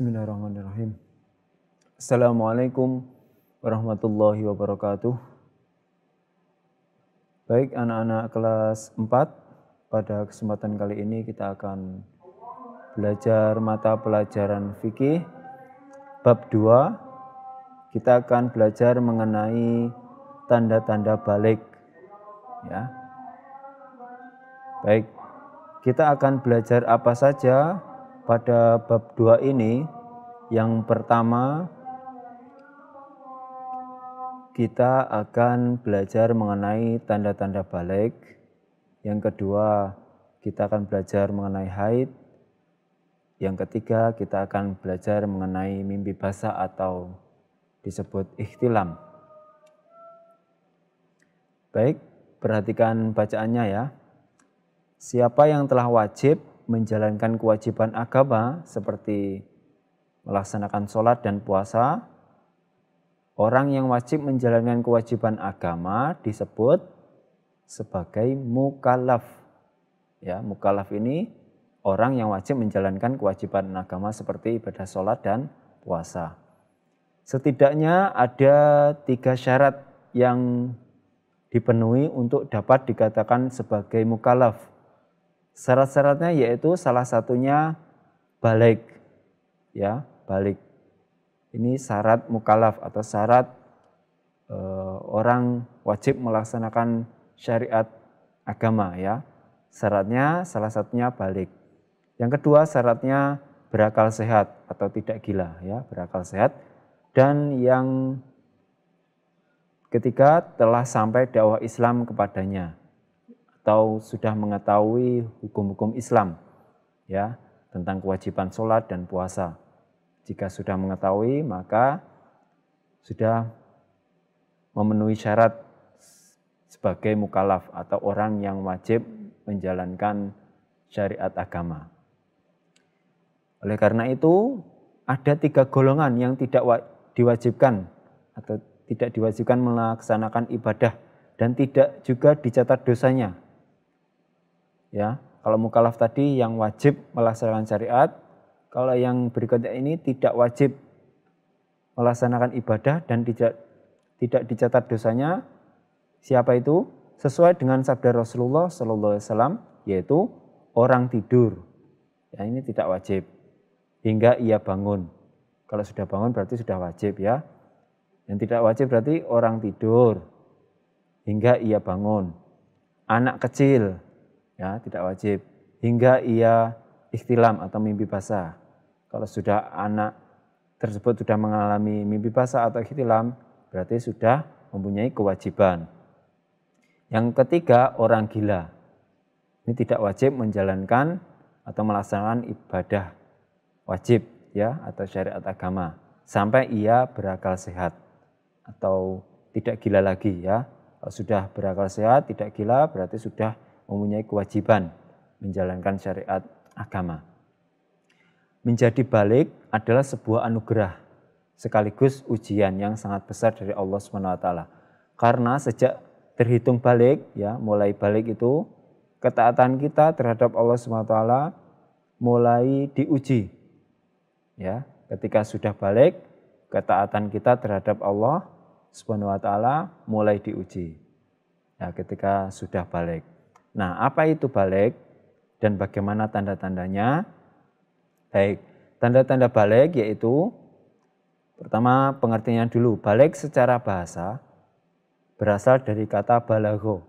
Bismillahirrahmanirrahim. Assalamualaikum warahmatullahi wabarakatuh. Baik anak-anak kelas 4, pada kesempatan kali ini kita akan belajar mata pelajaran fikih bab 2. Kita akan belajar mengenai tanda-tanda balik ya. Baik, kita akan belajar apa saja pada bab 2 ini yang pertama kita akan belajar mengenai tanda-tanda balik. Yang kedua, kita akan belajar mengenai haid. Yang ketiga, kita akan belajar mengenai mimpi basah atau disebut ikhtilam. Baik, perhatikan bacaannya ya. Siapa yang telah wajib menjalankan kewajiban agama seperti melaksanakan sholat dan puasa, orang yang wajib menjalankan kewajiban agama disebut sebagai mukalaf Ya, mukalaf ini orang yang wajib menjalankan kewajiban agama seperti ibadah sholat dan puasa. Setidaknya ada tiga syarat yang dipenuhi untuk dapat dikatakan sebagai mukalaf Syarat-syaratnya yaitu salah satunya balik. Ya, balik. Ini syarat mukalaf atau syarat e, orang wajib melaksanakan syariat agama ya. Syaratnya salah satunya balik. Yang kedua syaratnya berakal sehat atau tidak gila ya, berakal sehat. Dan yang ketiga telah sampai dakwah Islam kepadanya atau sudah mengetahui hukum-hukum Islam ya tentang kewajiban sholat dan puasa. Jika sudah mengetahui maka sudah memenuhi syarat sebagai mukalaf atau orang yang wajib menjalankan syariat agama. Oleh karena itu ada tiga golongan yang tidak diwajibkan atau tidak diwajibkan melaksanakan ibadah dan tidak juga dicatat dosanya Ya, kalau mukalaf tadi yang wajib melaksanakan syariat, kalau yang berikutnya ini tidak wajib melaksanakan ibadah dan tidak tidak dicatat dosanya. Siapa itu? Sesuai dengan sabda Rasulullah Sallallahu Alaihi Wasallam, yaitu orang tidur. Ya, ini tidak wajib hingga ia bangun. Kalau sudah bangun berarti sudah wajib ya. Yang tidak wajib berarti orang tidur hingga ia bangun. Anak kecil ya tidak wajib hingga ia ikhtilam atau mimpi basah. Kalau sudah anak tersebut sudah mengalami mimpi basah atau ikhtilam, berarti sudah mempunyai kewajiban. Yang ketiga, orang gila. Ini tidak wajib menjalankan atau melaksanakan ibadah wajib ya atau syariat agama sampai ia berakal sehat atau tidak gila lagi ya. sudah berakal sehat, tidak gila berarti sudah mempunyai kewajiban menjalankan syariat agama. Menjadi balik adalah sebuah anugerah sekaligus ujian yang sangat besar dari Allah SWT. Karena sejak terhitung balik, ya mulai balik itu ketaatan kita terhadap Allah SWT mulai diuji. Ya, ketika sudah balik, ketaatan kita terhadap Allah Subhanahu wa taala mulai diuji. Ya, ketika sudah balik. Nah, apa itu balik dan bagaimana tanda-tandanya? Baik, tanda-tanda balik yaitu pertama pengertiannya dulu. Balik secara bahasa berasal dari kata balago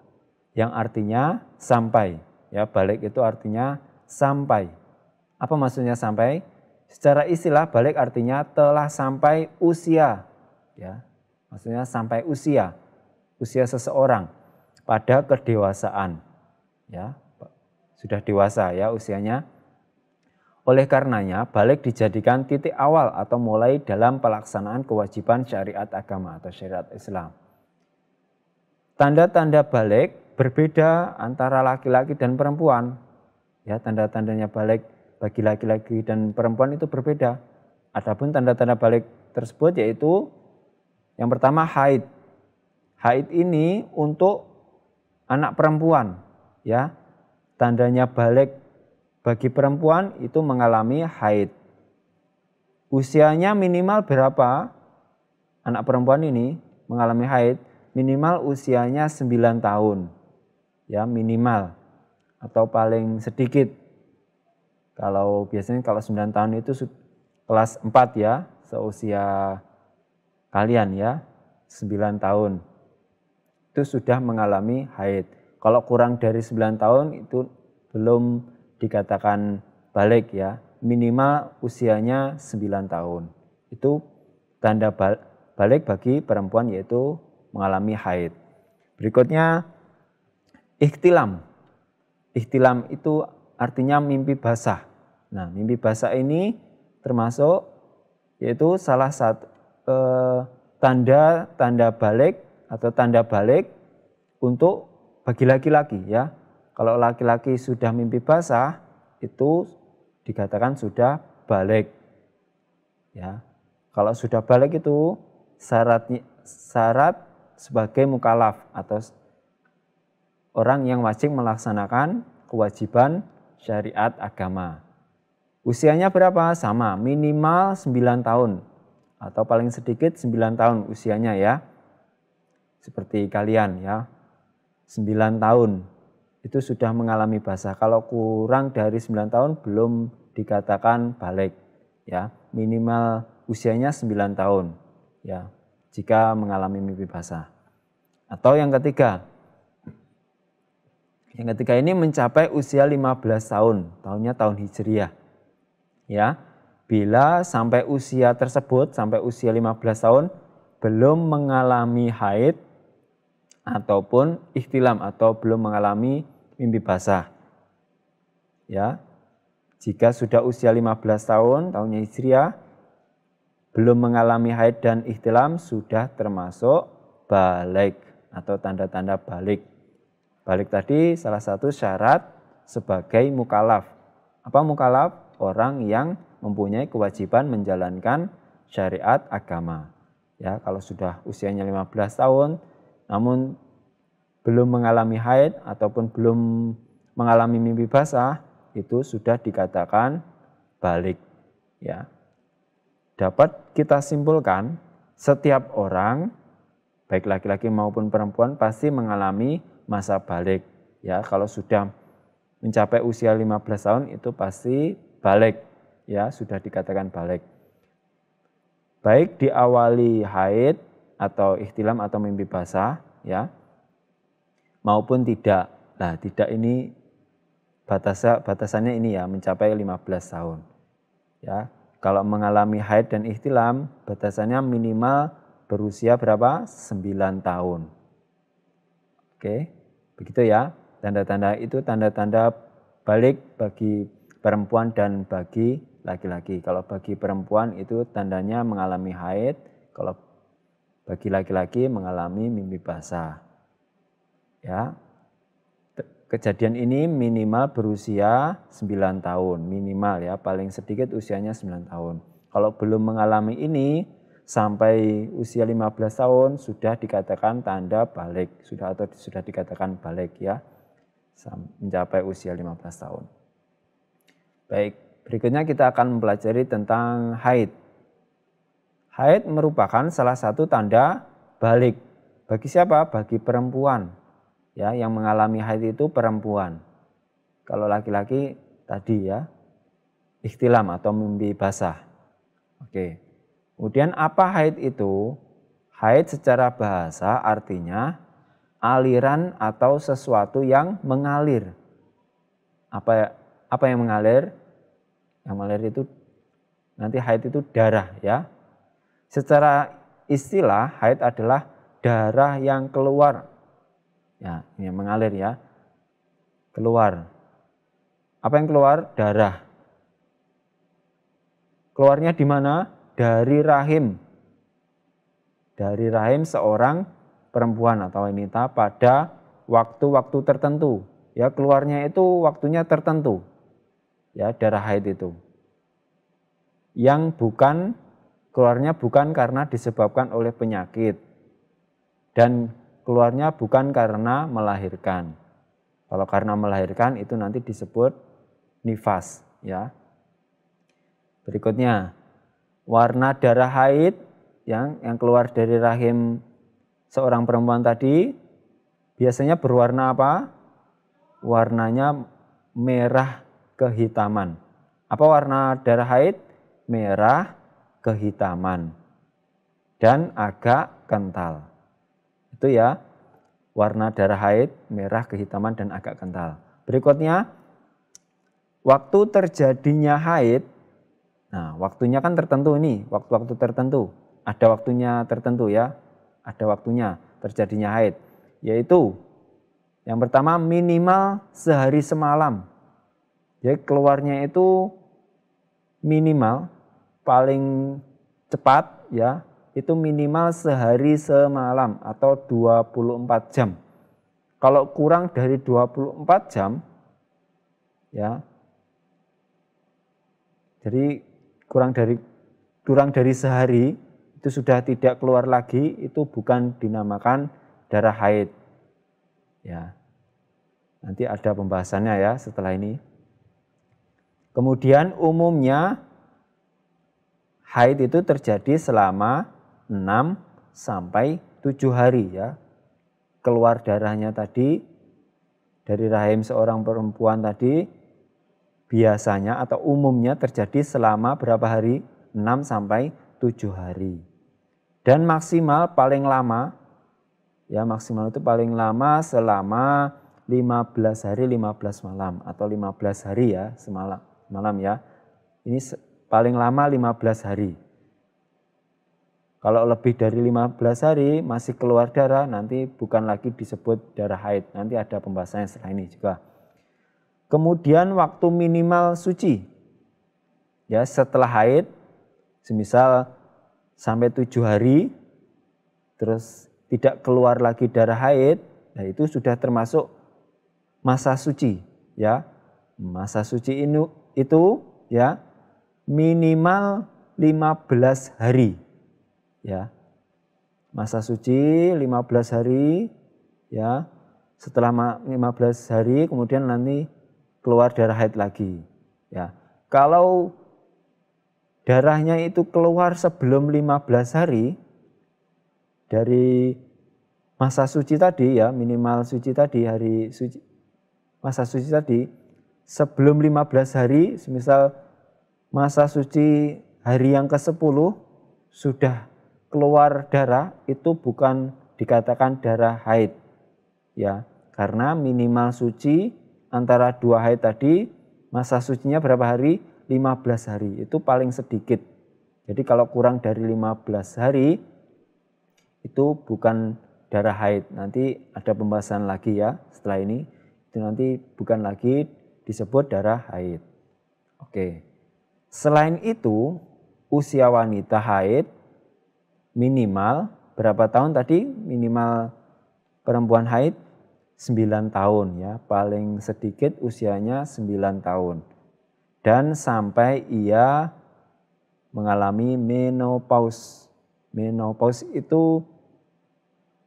yang artinya sampai. Ya, balik itu artinya sampai. Apa maksudnya sampai? Secara istilah balik artinya telah sampai usia. Ya, maksudnya sampai usia. Usia seseorang pada kedewasaan ya sudah dewasa ya usianya. Oleh karenanya, balik dijadikan titik awal atau mulai dalam pelaksanaan kewajiban syariat agama atau syariat Islam. Tanda-tanda balik berbeda antara laki-laki dan perempuan. Ya, tanda-tandanya balik bagi laki-laki dan perempuan itu berbeda. Adapun tanda-tanda balik tersebut yaitu yang pertama haid. Haid ini untuk anak perempuan ya tandanya balik bagi perempuan itu mengalami haid. Usianya minimal berapa? Anak perempuan ini mengalami haid minimal usianya 9 tahun. Ya, minimal atau paling sedikit. Kalau biasanya kalau 9 tahun itu kelas 4 ya, seusia kalian ya, 9 tahun. Itu sudah mengalami haid kalau kurang dari 9 tahun itu belum dikatakan balik ya. Minimal usianya 9 tahun. Itu tanda balik bagi perempuan yaitu mengalami haid. Berikutnya ikhtilam. Ikhtilam itu artinya mimpi basah. Nah, mimpi basah ini termasuk yaitu salah satu eh, tanda tanda balik atau tanda balik untuk bagi laki-laki ya. Kalau laki-laki sudah mimpi basah itu dikatakan sudah balik. Ya. Kalau sudah balik itu syaratnya syarat sebagai mukalaf atau orang yang wajib melaksanakan kewajiban syariat agama. Usianya berapa? Sama, minimal 9 tahun atau paling sedikit 9 tahun usianya ya. Seperti kalian ya. 9 tahun itu sudah mengalami basah. Kalau kurang dari 9 tahun belum dikatakan balik ya. Minimal usianya 9 tahun ya. Jika mengalami mimpi basah. Atau yang ketiga. Yang ketiga ini mencapai usia 15 tahun, tahunnya tahun Hijriah. Ya. Bila sampai usia tersebut, sampai usia 15 tahun belum mengalami haid ataupun ikhtilam atau belum mengalami mimpi basah. Ya. Jika sudah usia 15 tahun, tahunnya Hijriah, belum mengalami haid dan ikhtilam sudah termasuk balik atau tanda-tanda balik. Balik tadi salah satu syarat sebagai mukalaf. Apa mukalaf? Orang yang mempunyai kewajiban menjalankan syariat agama. Ya, kalau sudah usianya 15 tahun, namun belum mengalami haid ataupun belum mengalami mimpi basah itu sudah dikatakan balik ya. Dapat kita simpulkan setiap orang baik laki-laki maupun perempuan pasti mengalami masa balik ya. Kalau sudah mencapai usia 15 tahun itu pasti balik ya, sudah dikatakan balik. Baik diawali haid atau ikhtilam atau mimpi basah ya maupun tidak. Nah, tidak ini batasnya batasannya ini ya mencapai 15 tahun. Ya. Kalau mengalami haid dan ikhtilam batasannya minimal berusia berapa? 9 tahun. Oke. Begitu ya. Tanda-tanda itu tanda-tanda balik bagi perempuan dan bagi laki-laki. Kalau bagi perempuan itu tandanya mengalami haid, kalau bagi laki-laki mengalami mimpi basah. Ya. Kejadian ini minimal berusia 9 tahun, minimal ya, paling sedikit usianya 9 tahun. Kalau belum mengalami ini sampai usia 15 tahun sudah dikatakan tanda balik, sudah atau sudah dikatakan balik ya. Mencapai usia 15 tahun. Baik, berikutnya kita akan mempelajari tentang haid haid merupakan salah satu tanda balik. Bagi siapa? Bagi perempuan. Ya, yang mengalami haid itu perempuan. Kalau laki-laki tadi ya, ikhtilam atau mimpi basah. Oke. Kemudian apa haid itu? Haid secara bahasa artinya aliran atau sesuatu yang mengalir. Apa apa yang mengalir? Yang mengalir itu nanti haid itu darah ya. Secara istilah haid adalah darah yang keluar. Ya, ini yang mengalir ya. Keluar. Apa yang keluar? Darah. Keluarnya di mana? Dari rahim. Dari rahim seorang perempuan atau wanita pada waktu-waktu tertentu. Ya, keluarnya itu waktunya tertentu. Ya, darah haid itu. Yang bukan keluarnya bukan karena disebabkan oleh penyakit dan keluarnya bukan karena melahirkan. Kalau karena melahirkan itu nanti disebut nifas ya. Berikutnya warna darah haid yang yang keluar dari rahim seorang perempuan tadi biasanya berwarna apa? Warnanya merah kehitaman. Apa warna darah haid? Merah kehitaman dan agak kental. Itu ya warna darah haid, merah, kehitaman, dan agak kental. Berikutnya, waktu terjadinya haid. Nah, waktunya kan tertentu ini, waktu-waktu tertentu. Ada waktunya tertentu ya, ada waktunya terjadinya haid. Yaitu, yang pertama minimal sehari semalam. Jadi keluarnya itu minimal paling cepat ya itu minimal sehari semalam atau 24 jam. Kalau kurang dari 24 jam ya jadi kurang dari kurang dari sehari itu sudah tidak keluar lagi itu bukan dinamakan darah haid. Ya. Nanti ada pembahasannya ya setelah ini. Kemudian umumnya haid itu terjadi selama 6 sampai 7 hari ya. Keluar darahnya tadi dari rahim seorang perempuan tadi biasanya atau umumnya terjadi selama berapa hari? 6 sampai 7 hari. Dan maksimal paling lama ya maksimal itu paling lama selama 15 hari 15 malam atau 15 hari ya semalam malam ya. Ini paling lama 15 hari. Kalau lebih dari 15 hari masih keluar darah, nanti bukan lagi disebut darah haid. Nanti ada pembahasannya setelah ini juga. Kemudian waktu minimal suci. Ya, setelah haid, semisal sampai tujuh hari, terus tidak keluar lagi darah haid, nah itu sudah termasuk masa suci, ya. Masa suci ini itu ya minimal 15 hari. Ya. Masa suci 15 hari ya. Setelah 15 hari kemudian nanti keluar darah haid lagi. Ya. Kalau darahnya itu keluar sebelum 15 hari dari masa suci tadi ya, minimal suci tadi hari suci masa suci tadi sebelum 15 hari, semisal masa suci hari yang ke-10 sudah keluar darah itu bukan dikatakan darah haid ya karena minimal suci antara dua haid tadi masa sucinya berapa hari 15 hari itu paling sedikit jadi kalau kurang dari 15 hari itu bukan darah haid nanti ada pembahasan lagi ya setelah ini itu nanti bukan lagi disebut darah haid oke okay. Selain itu, usia wanita haid minimal berapa tahun tadi? Minimal perempuan haid 9 tahun ya, paling sedikit usianya 9 tahun. Dan sampai ia mengalami menopause. Menopause itu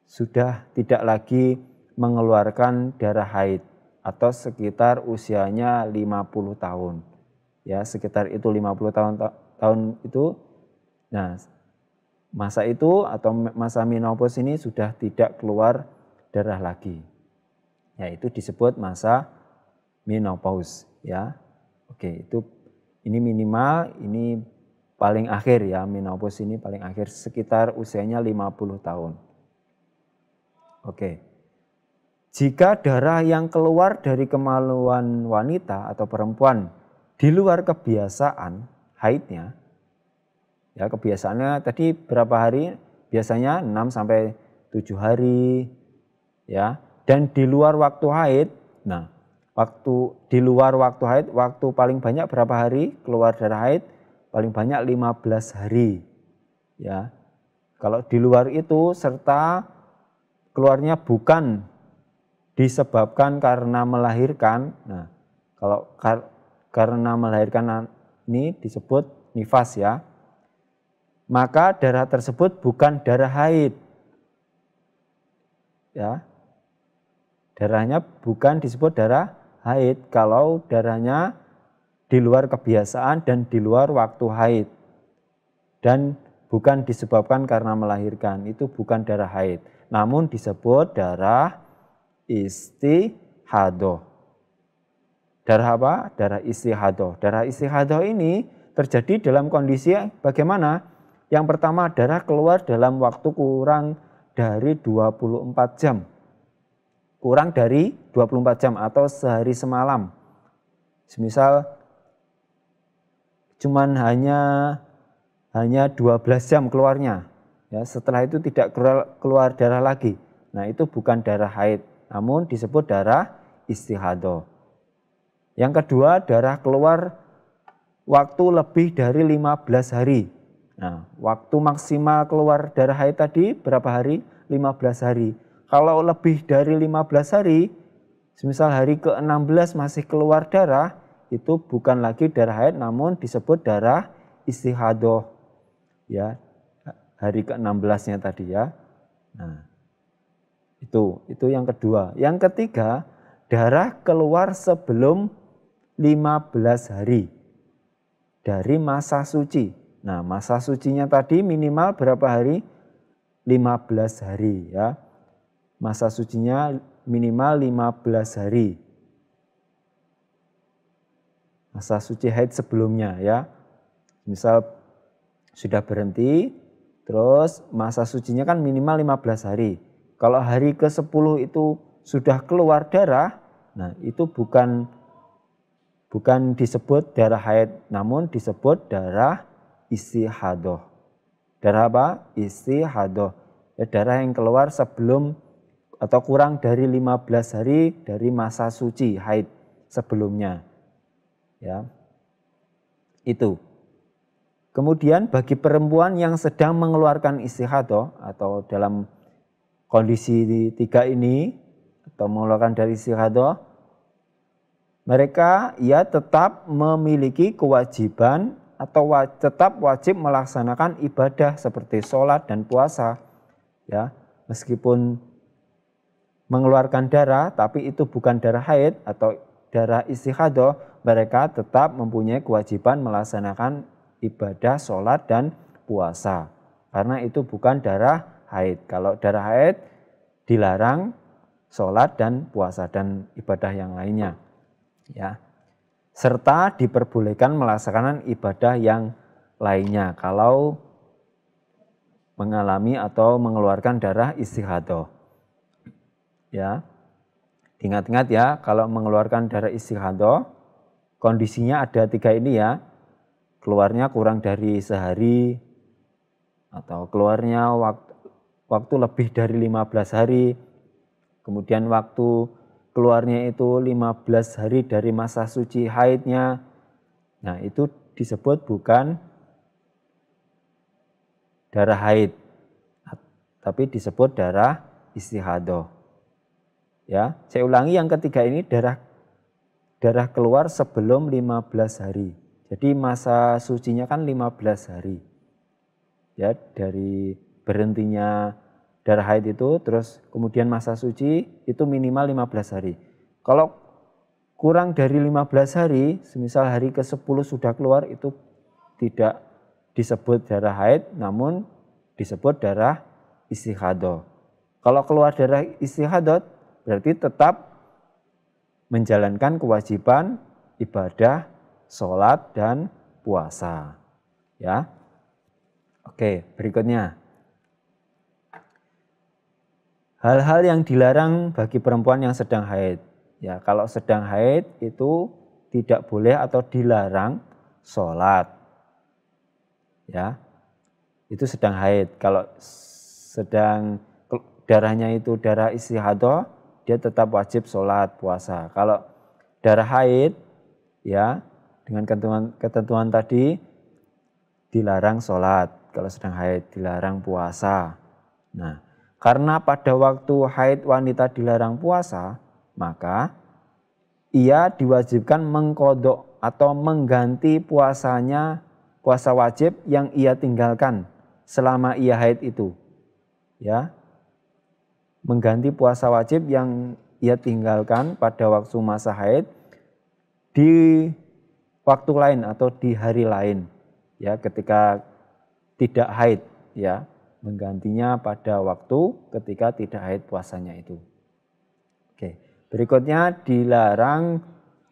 sudah tidak lagi mengeluarkan darah haid atau sekitar usianya 50 tahun ya sekitar itu 50 tahun ta tahun itu nah masa itu atau masa menopause ini sudah tidak keluar darah lagi yaitu disebut masa menopause ya oke itu ini minimal ini paling akhir ya menopause ini paling akhir sekitar usianya 50 tahun oke jika darah yang keluar dari kemaluan wanita atau perempuan di luar kebiasaan haidnya, ya kebiasaannya tadi berapa hari, biasanya 6 sampai 7 hari, ya. Dan di luar waktu haid, nah waktu di luar waktu haid, waktu paling banyak berapa hari keluar darah haid? Paling banyak 15 hari. Ya. Kalau di luar itu serta keluarnya bukan disebabkan karena melahirkan. Nah, kalau karena melahirkan ini disebut nifas ya. Maka darah tersebut bukan darah haid. Ya. Darahnya bukan disebut darah haid kalau darahnya di luar kebiasaan dan di luar waktu haid. Dan bukan disebabkan karena melahirkan, itu bukan darah haid. Namun disebut darah istihadoh. Darah apa? Darah istihadoh. Darah istihadoh ini terjadi dalam kondisi bagaimana? Yang pertama, darah keluar dalam waktu kurang dari 24 jam. Kurang dari 24 jam atau sehari semalam. misal cuman hanya hanya 12 jam keluarnya. Ya, setelah itu tidak keluar darah lagi. Nah, itu bukan darah haid, namun disebut darah istihadoh. Yang kedua, darah keluar waktu lebih dari 15 hari. Nah, waktu maksimal keluar darah haid tadi berapa hari? 15 hari. Kalau lebih dari 15 hari, semisal hari ke-16 masih keluar darah, itu bukan lagi darah haid namun disebut darah istihadoh. Ya, hari ke-16-nya tadi ya. Nah, itu itu yang kedua. Yang ketiga, darah keluar sebelum 15 hari dari masa suci. Nah, masa sucinya tadi minimal berapa hari? 15 hari ya. Masa sucinya minimal 15 hari. Masa suci haid sebelumnya ya. Misal sudah berhenti, terus masa sucinya kan minimal 15 hari. Kalau hari ke-10 itu sudah keluar darah, nah itu bukan Bukan disebut darah haid, namun disebut darah isi hadoh. Darah apa? Isi Ya, darah yang keluar sebelum atau kurang dari 15 hari dari masa suci haid sebelumnya. Ya. Itu. Kemudian bagi perempuan yang sedang mengeluarkan isi hadoh atau dalam kondisi tiga ini atau mengeluarkan dari isi istihadoh mereka ya tetap memiliki kewajiban atau tetap wajib melaksanakan ibadah seperti sholat dan puasa ya meskipun mengeluarkan darah tapi itu bukan darah haid atau darah istihadoh mereka tetap mempunyai kewajiban melaksanakan ibadah sholat dan puasa karena itu bukan darah haid kalau darah haid dilarang sholat dan puasa dan ibadah yang lainnya ya. Serta diperbolehkan melaksanakan ibadah yang lainnya kalau mengalami atau mengeluarkan darah istihadoh. Ya. Ingat-ingat ya, kalau mengeluarkan darah istihadoh, kondisinya ada tiga ini ya. Keluarnya kurang dari sehari, atau keluarnya waktu, waktu lebih dari 15 hari, kemudian waktu keluarnya itu 15 hari dari masa suci haidnya. Nah, itu disebut bukan darah haid, tapi disebut darah istihadoh. Ya, saya ulangi yang ketiga ini darah darah keluar sebelum 15 hari. Jadi masa sucinya kan 15 hari. Ya, dari berhentinya darah haid itu terus kemudian masa suci itu minimal 15 hari. Kalau kurang dari 15 hari, semisal hari ke-10 sudah keluar itu tidak disebut darah haid namun disebut darah istihadah. Kalau keluar darah istihadah berarti tetap menjalankan kewajiban ibadah, sholat dan puasa. Ya. Oke, berikutnya hal-hal yang dilarang bagi perempuan yang sedang haid. Ya, kalau sedang haid itu tidak boleh atau dilarang sholat. Ya, itu sedang haid. Kalau sedang darahnya itu darah istihadah, dia tetap wajib sholat puasa. Kalau darah haid, ya dengan ketentuan, ketentuan tadi dilarang sholat. Kalau sedang haid dilarang puasa. Nah, karena pada waktu haid wanita dilarang puasa, maka ia diwajibkan mengkodok atau mengganti puasanya puasa wajib yang ia tinggalkan selama ia haid itu. Ya. Mengganti puasa wajib yang ia tinggalkan pada waktu masa haid di waktu lain atau di hari lain ya ketika tidak haid ya menggantinya pada waktu ketika tidak haid puasanya itu. Oke, berikutnya dilarang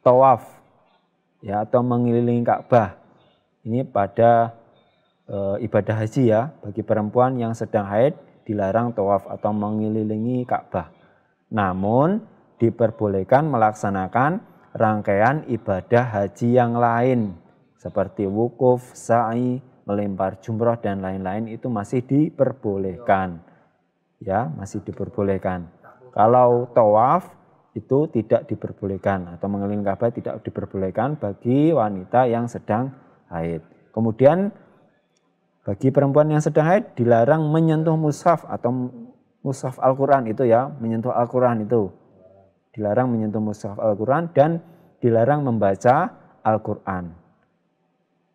tawaf ya atau mengelilingi Ka'bah. Ini pada e, ibadah haji ya bagi perempuan yang sedang haid dilarang tawaf atau mengelilingi Ka'bah. Namun diperbolehkan melaksanakan rangkaian ibadah haji yang lain seperti wukuf, sa'i, melempar jumroh dan lain-lain itu masih diperbolehkan. Ya, masih diperbolehkan. Kalau tawaf itu tidak diperbolehkan atau mengelilingi Ka'bah tidak diperbolehkan bagi wanita yang sedang haid. Kemudian bagi perempuan yang sedang haid dilarang menyentuh mushaf atau mushaf Al-Qur'an itu ya, menyentuh Al-Qur'an itu. Dilarang menyentuh mushaf Al-Qur'an dan dilarang membaca Al-Qur'an.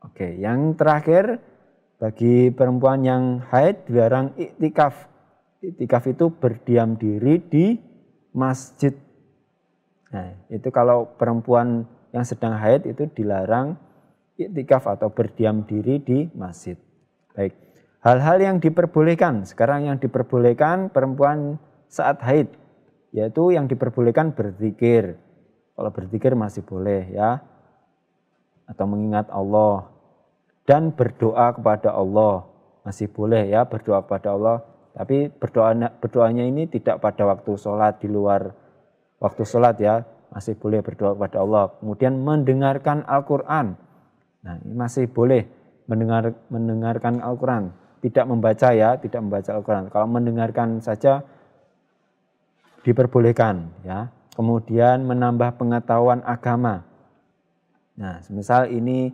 Oke, yang terakhir bagi perempuan yang haid dilarang iktikaf. Iktikaf itu berdiam diri di masjid. Nah, itu kalau perempuan yang sedang haid itu dilarang iktikaf atau berdiam diri di masjid. Baik. Hal-hal yang diperbolehkan. Sekarang yang diperbolehkan perempuan saat haid yaitu yang diperbolehkan berzikir. Kalau berzikir masih boleh ya. Atau mengingat Allah dan berdoa kepada Allah. Masih boleh ya berdoa kepada Allah, tapi berdoa berdoanya ini tidak pada waktu sholat di luar waktu sholat ya, masih boleh berdoa kepada Allah. Kemudian mendengarkan Al-Quran. Nah, ini masih boleh mendengar, mendengarkan Al-Quran. Tidak membaca ya, tidak membaca Al-Quran. Kalau mendengarkan saja diperbolehkan ya. Kemudian menambah pengetahuan agama. Nah, misal ini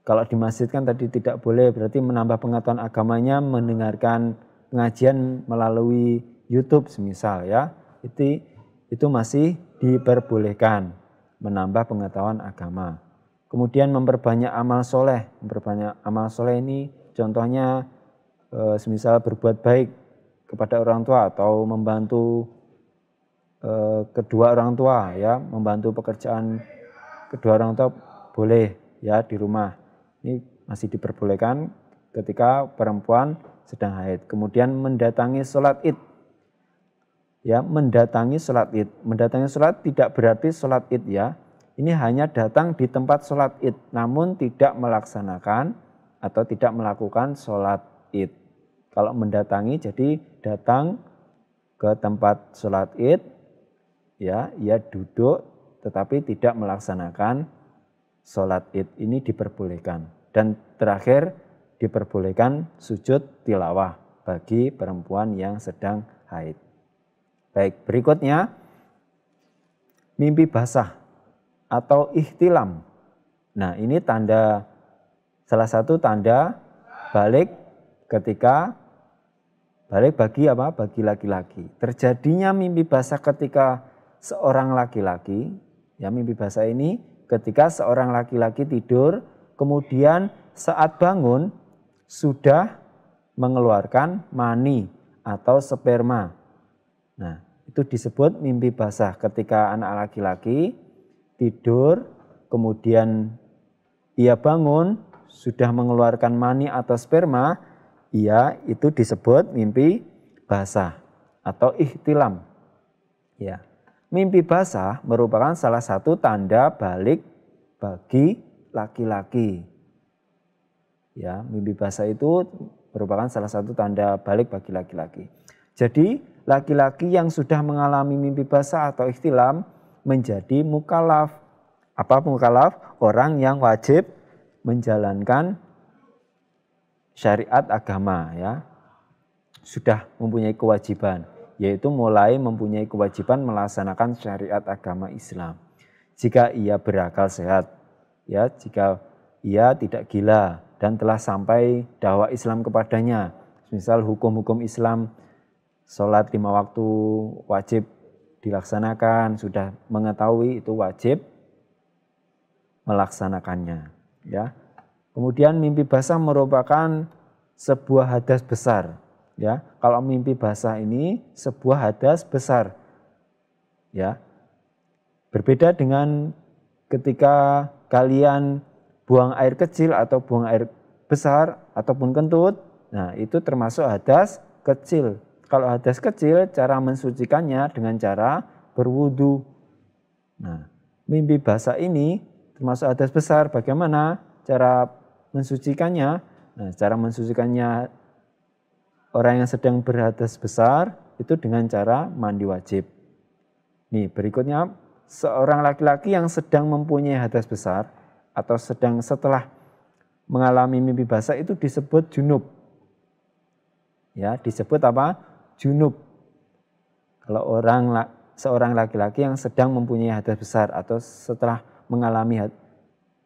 kalau di masjid kan tadi tidak boleh, berarti menambah pengetahuan agamanya mendengarkan pengajian melalui YouTube semisal ya. Itu itu masih diperbolehkan menambah pengetahuan agama. Kemudian memperbanyak amal soleh. Memperbanyak amal soleh ini contohnya eh, semisal berbuat baik kepada orang tua atau membantu eh, kedua orang tua ya, membantu pekerjaan kedua orang tua boleh ya di rumah. Ini masih diperbolehkan ketika perempuan sedang haid. Kemudian mendatangi sholat id. Ya, mendatangi sholat id. Mendatangi sholat tidak berarti sholat id ya. Ini hanya datang di tempat sholat id, namun tidak melaksanakan atau tidak melakukan sholat id. Kalau mendatangi jadi datang ke tempat sholat id, ya, ia duduk tetapi tidak melaksanakan sholat id ini diperbolehkan. Dan terakhir diperbolehkan sujud tilawah bagi perempuan yang sedang haid. Baik, berikutnya mimpi basah atau ihtilam. Nah, ini tanda salah satu tanda balik ketika balik bagi apa? Bagi laki-laki. Terjadinya mimpi basah ketika seorang laki-laki, ya mimpi basah ini ketika seorang laki-laki tidur, kemudian saat bangun sudah mengeluarkan mani atau sperma. Nah, itu disebut mimpi basah ketika anak laki-laki tidur, kemudian ia bangun sudah mengeluarkan mani atau sperma, ia itu disebut mimpi basah atau ihtilam. Ya mimpi basah merupakan salah satu tanda balik bagi laki-laki. Ya, mimpi basah itu merupakan salah satu tanda balik bagi laki-laki. Jadi, laki-laki yang sudah mengalami mimpi basah atau ikhtilam menjadi mukalaf. Apa mukalaf? Orang yang wajib menjalankan syariat agama ya. Sudah mempunyai kewajiban yaitu mulai mempunyai kewajiban melaksanakan syariat agama Islam. Jika ia berakal sehat, ya jika ia tidak gila dan telah sampai dakwah Islam kepadanya, misal hukum-hukum Islam, sholat lima waktu wajib dilaksanakan, sudah mengetahui itu wajib melaksanakannya, ya. Kemudian mimpi basah merupakan sebuah hadas besar ya kalau mimpi basah ini sebuah hadas besar ya berbeda dengan ketika kalian buang air kecil atau buang air besar ataupun kentut nah itu termasuk hadas kecil kalau hadas kecil cara mensucikannya dengan cara berwudu nah mimpi basah ini termasuk hadas besar bagaimana cara mensucikannya nah cara mensucikannya orang yang sedang berhadas besar itu dengan cara mandi wajib. Nih, berikutnya seorang laki-laki yang sedang mempunyai hadas besar atau sedang setelah mengalami mimpi basah itu disebut junub. Ya, disebut apa? Junub. Kalau orang seorang laki-laki yang sedang mempunyai hadas besar atau setelah mengalami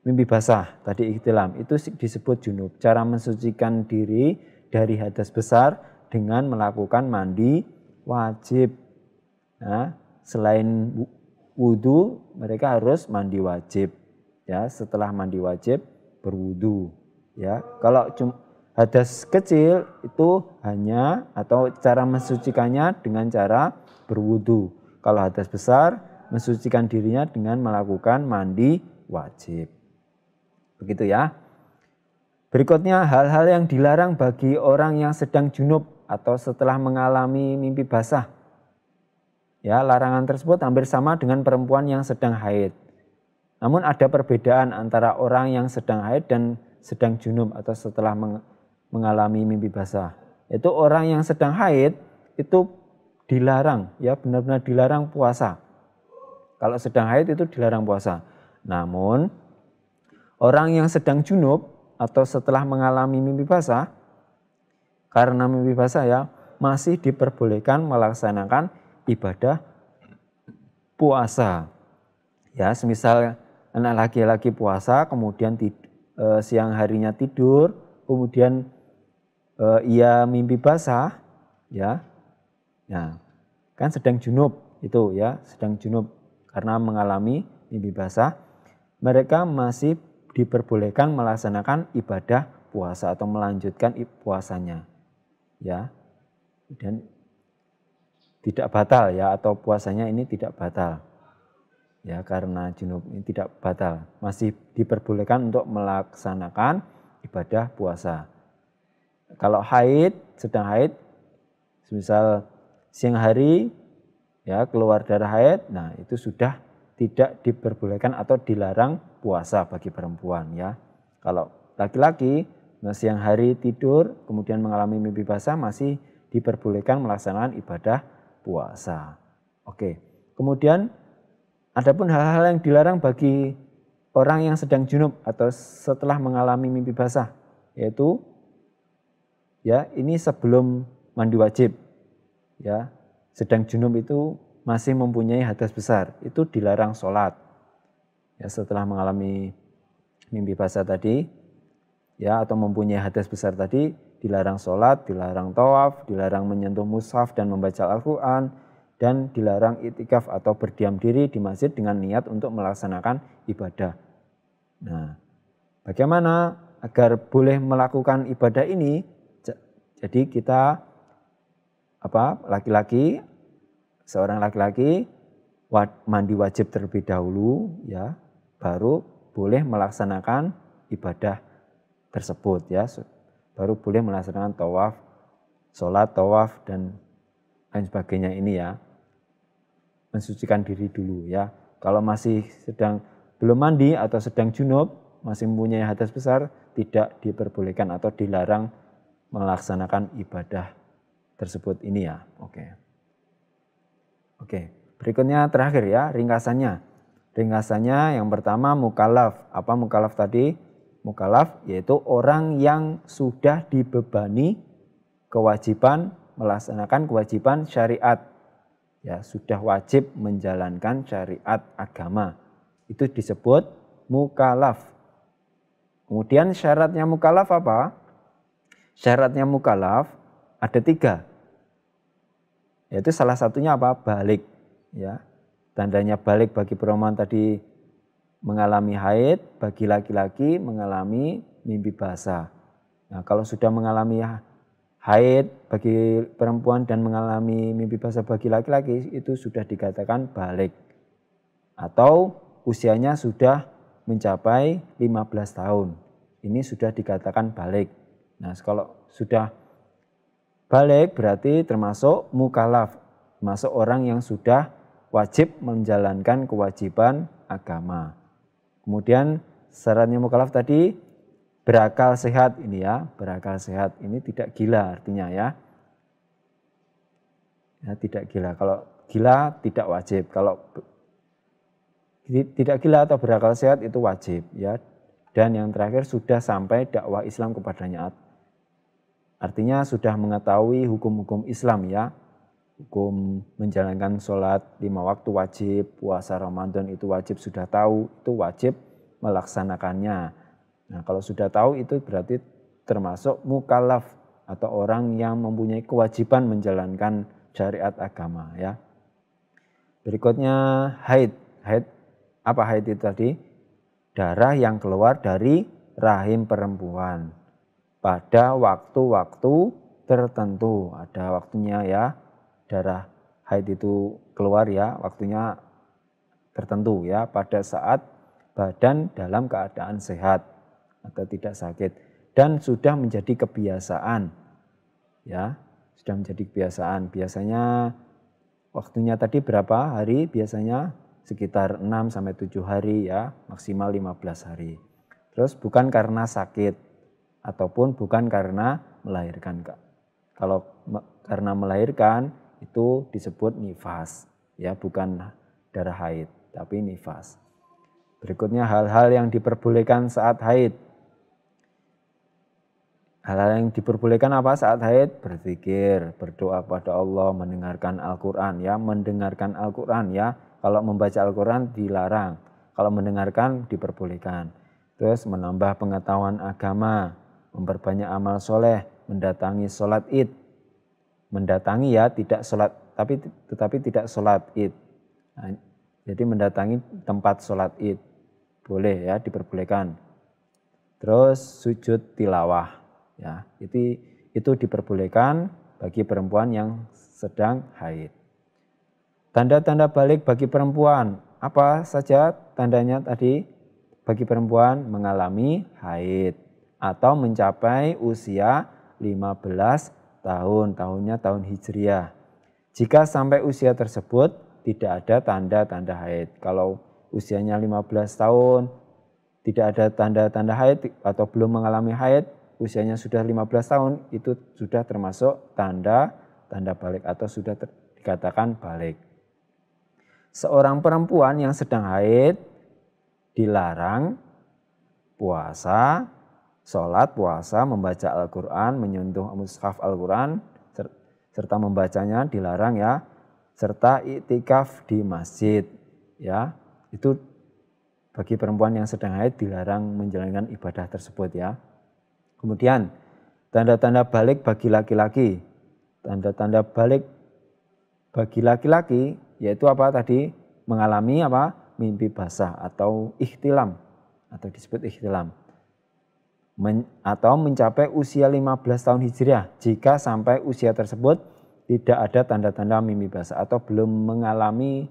mimpi basah tadi ikhtilam itu disebut junub. Cara mensucikan diri dari hadas besar dengan melakukan mandi wajib. Nah, selain wudhu, mereka harus mandi wajib. Ya, setelah mandi wajib berwudhu. Ya, kalau cuma hadas kecil itu hanya atau cara mensucikannya dengan cara berwudhu. Kalau hadas besar mensucikan dirinya dengan melakukan mandi wajib. Begitu ya. Berikutnya hal-hal yang dilarang bagi orang yang sedang junub atau setelah mengalami mimpi basah. Ya, larangan tersebut hampir sama dengan perempuan yang sedang haid. Namun ada perbedaan antara orang yang sedang haid dan sedang junub atau setelah mengalami mimpi basah. Itu orang yang sedang haid itu dilarang ya benar-benar dilarang puasa. Kalau sedang haid itu dilarang puasa. Namun orang yang sedang junub atau setelah mengalami mimpi basah, karena mimpi basah ya, masih diperbolehkan melaksanakan ibadah puasa. Ya, semisal anak laki-laki puasa, kemudian tid e, siang harinya tidur, kemudian e, ia mimpi basah, ya. ya kan sedang junub itu ya, sedang junub karena mengalami mimpi basah. Mereka masih diperbolehkan melaksanakan ibadah puasa atau melanjutkan puasanya. Ya. Dan tidak batal ya atau puasanya ini tidak batal. Ya, karena junub ini tidak batal, masih diperbolehkan untuk melaksanakan ibadah puasa. Kalau haid, sedang haid, misal siang hari ya keluar darah haid, nah itu sudah tidak diperbolehkan atau dilarang puasa bagi perempuan ya. Kalau laki-laki siang hari tidur kemudian mengalami mimpi basah masih diperbolehkan melaksanakan ibadah puasa. Oke. Kemudian adapun hal-hal yang dilarang bagi orang yang sedang junub atau setelah mengalami mimpi basah yaitu ya ini sebelum mandi wajib ya sedang junub itu masih mempunyai hadas besar, itu dilarang sholat. Ya, setelah mengalami mimpi basah tadi, ya atau mempunyai hadas besar tadi, dilarang sholat, dilarang tawaf, dilarang menyentuh mushaf dan membaca Al-Quran, dan dilarang itikaf atau berdiam diri di masjid dengan niat untuk melaksanakan ibadah. Nah, bagaimana agar boleh melakukan ibadah ini? Jadi kita apa laki-laki seorang laki-laki mandi wajib terlebih dahulu ya baru boleh melaksanakan ibadah tersebut ya baru boleh melaksanakan tawaf sholat tawaf dan lain sebagainya ini ya mensucikan diri dulu ya kalau masih sedang belum mandi atau sedang junub masih mempunyai hadas besar tidak diperbolehkan atau dilarang melaksanakan ibadah tersebut ini ya oke okay. Oke, berikutnya terakhir ya, ringkasannya. Ringkasannya yang pertama mukalaf. Apa mukalaf tadi? Mukalaf yaitu orang yang sudah dibebani kewajiban melaksanakan kewajiban syariat. Ya, sudah wajib menjalankan syariat agama. Itu disebut mukalaf. Kemudian syaratnya mukalaf apa? Syaratnya mukalaf ada tiga. Yaitu salah satunya apa? Balik. Ya. Tandanya balik bagi perempuan tadi mengalami haid, bagi laki-laki mengalami mimpi basah. Nah, kalau sudah mengalami haid bagi perempuan dan mengalami mimpi basah bagi laki-laki itu sudah dikatakan balik. Atau usianya sudah mencapai 15 tahun. Ini sudah dikatakan balik. Nah, kalau sudah Balik berarti termasuk mukalaf, termasuk orang yang sudah wajib menjalankan kewajiban agama. Kemudian syaratnya mukalaf tadi berakal sehat ini ya, berakal sehat ini tidak gila artinya ya. ya tidak gila. Kalau gila tidak wajib. Kalau tidak gila atau berakal sehat itu wajib ya. Dan yang terakhir sudah sampai dakwah Islam kepadanya Artinya sudah mengetahui hukum-hukum Islam ya. Hukum menjalankan sholat lima waktu wajib, puasa Ramadan itu wajib sudah tahu, itu wajib melaksanakannya. Nah kalau sudah tahu itu berarti termasuk mukallaf atau orang yang mempunyai kewajiban menjalankan syariat agama ya. Berikutnya haid. Haid apa haid itu tadi? Darah yang keluar dari rahim perempuan pada waktu-waktu tertentu. Ada waktunya ya darah haid itu keluar ya, waktunya tertentu ya pada saat badan dalam keadaan sehat atau tidak sakit dan sudah menjadi kebiasaan ya sudah menjadi kebiasaan biasanya waktunya tadi berapa hari biasanya sekitar 6 sampai 7 hari ya maksimal 15 hari terus bukan karena sakit ataupun bukan karena melahirkan Kak. Kalau me karena melahirkan itu disebut nifas ya bukan darah haid tapi nifas. Berikutnya hal-hal yang diperbolehkan saat haid. Hal-hal yang diperbolehkan apa saat haid? berpikir berdoa kepada Allah, mendengarkan Al-Qur'an ya, mendengarkan Al-Qur'an ya. Kalau membaca Al-Qur'an dilarang, kalau mendengarkan diperbolehkan. Terus menambah pengetahuan agama memperbanyak amal soleh, mendatangi sholat id, mendatangi ya tidak sholat tapi tetapi tidak sholat id. Nah, jadi mendatangi tempat sholat id boleh ya diperbolehkan. Terus sujud tilawah ya itu itu diperbolehkan bagi perempuan yang sedang haid. Tanda-tanda balik bagi perempuan apa saja tandanya tadi bagi perempuan mengalami haid atau mencapai usia 15 tahun, tahunnya tahun Hijriah. Jika sampai usia tersebut tidak ada tanda-tanda haid. Kalau usianya 15 tahun tidak ada tanda-tanda haid atau belum mengalami haid, usianya sudah 15 tahun itu sudah termasuk tanda tanda balik atau sudah dikatakan balik. Seorang perempuan yang sedang haid dilarang puasa sholat, puasa, membaca Al-Quran, menyentuh mushaf Al-Quran, serta membacanya dilarang ya, serta i'tikaf di masjid ya. Itu bagi perempuan yang sedang haid dilarang menjalankan ibadah tersebut ya. Kemudian tanda-tanda balik bagi laki-laki. Tanda-tanda balik bagi laki-laki yaitu apa tadi? Mengalami apa? mimpi basah atau ikhtilam atau disebut ikhtilam men, atau mencapai usia 15 tahun hijriah jika sampai usia tersebut tidak ada tanda-tanda mimpi basah atau belum mengalami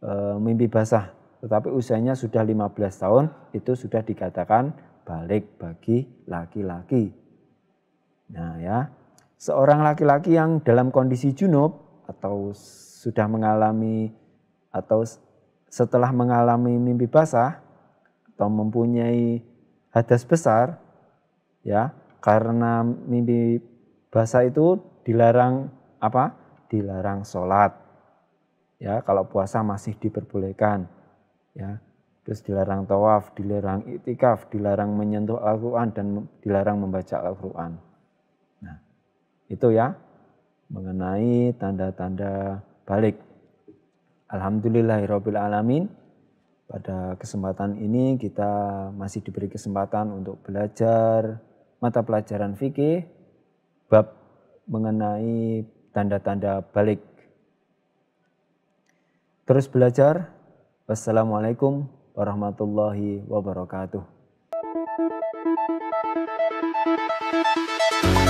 e, mimpi basah tetapi usianya sudah 15 tahun itu sudah dikatakan balik bagi laki-laki. Nah ya, seorang laki-laki yang dalam kondisi junub atau sudah mengalami atau setelah mengalami mimpi basah atau mempunyai hadas besar ya karena mimpi basah itu dilarang apa? Dilarang sholat. Ya, kalau puasa masih diperbolehkan. Ya, terus dilarang tawaf, dilarang itikaf, dilarang menyentuh Al-Quran dan dilarang membaca Al-Quran. Nah, itu ya mengenai tanda-tanda balik. Alhamdulillahirobbilalamin. Pada kesempatan ini kita masih diberi kesempatan untuk belajar mata pelajaran fikih bab mengenai tanda-tanda balik. Terus belajar. Wassalamualaikum warahmatullahi wabarakatuh.